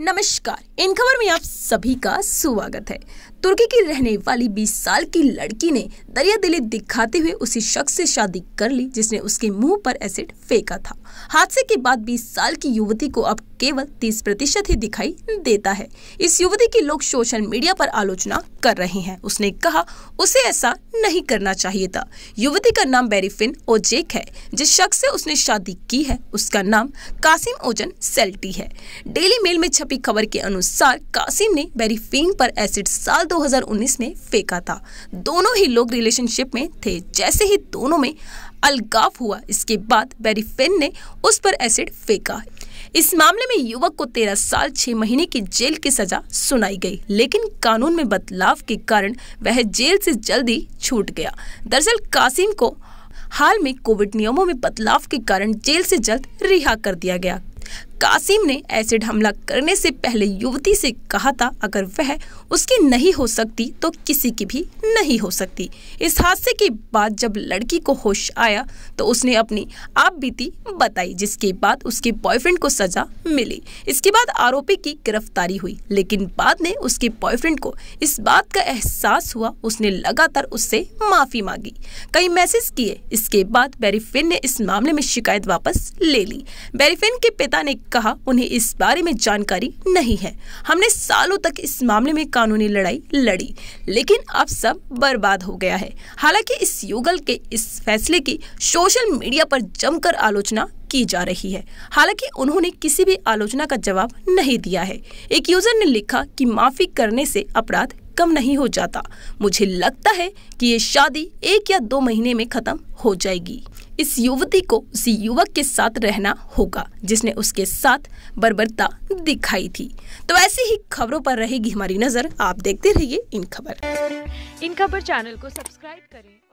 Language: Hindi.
नमस्कार इन खबर में आप सभी का स्वागत है तुर्की की रहने वाली 20 साल की लड़की ने दरिया दिली दिखाते हुए उसी शख्स से शादी कर ली जिसने उसके मुंह पर एसिड फेंका था हादसे के बाद 20 साल की युवती को अब केवल 30 प्रतिशत ही दिखाई देता है इस युवती की लोग सोशल मीडिया पर आलोचना कर रहे हैं उसने कहा उसे ऐसा नहीं करना चाहिए था युवती का नाम बेरीफिन ओजेक है जिस शख्स से उसने शादी की है उसका नाम कासिम ओजन सेल्टी है डेली मेल में छप छपी खबर के अनुसार कासिम ने बेरीफीन पर एसिड साल 2019 में फेंका था दोनों ही लोग रिलेशनशिप में थे जैसे ही दोनों में अलगाव हुआ इसके बाद बेरीफिन ने उस पर एसिड फेंका इस मामले में युवक को तेरह साल छह महीने की जेल की सजा सुनाई गई लेकिन कानून में बदलाव के कारण वह जेल से जल्दी छूट गया दरअसल कासिम को हाल में कोविड नियमों में बदलाव के कारण जेल से जल्द रिहा कर दिया गया कासिम ने एसिड हमला करने से पहले युवती से कहा था अगर वह उसकी नहीं हो सकती तो किसी की भी नहीं हो सकती इस हादसे के बाद जब लड़की को होश आया तो उसने अपनी आप बीती बताई जिसके बाद उसके बॉयफ्रेंड को सजा मिली इसके बाद आरोपी की गिरफ्तारी हुई लेकिन बाद में उसके बॉयफ्रेंड को इस बात का एहसास हुआ उसने लगातार उससे माफी मांगी कई मैसेज किए इसके बाद बेरीफिन ने इस मामले में शिकायत वापस ले ली बेरीफिन के पिता ने कहा उन्हें इस बारे में जानकारी नहीं है हमने सालों तक इस मामले में कानूनी लड़ाई लड़ी लेकिन अब सब बर्बाद हो गया है हालांकि इस युगल के इस फैसले की सोशल मीडिया पर जमकर आलोचना की जा रही है हालांकि उन्होंने किसी भी आलोचना का जवाब नहीं दिया है एक यूजर ने लिखा कि माफी करने से अपराध कम नहीं हो जाता मुझे लगता है कि ये शादी एक या दो महीने में खत्म हो जाएगी इस युवती को उसी युवक के साथ रहना होगा जिसने उसके साथ बर्बरता दिखाई थी तो ऐसी ही खबरों पर रहेगी हमारी नजर आप देखते रहिए इन खबर इन खबर चैनल को सब्सक्राइब करें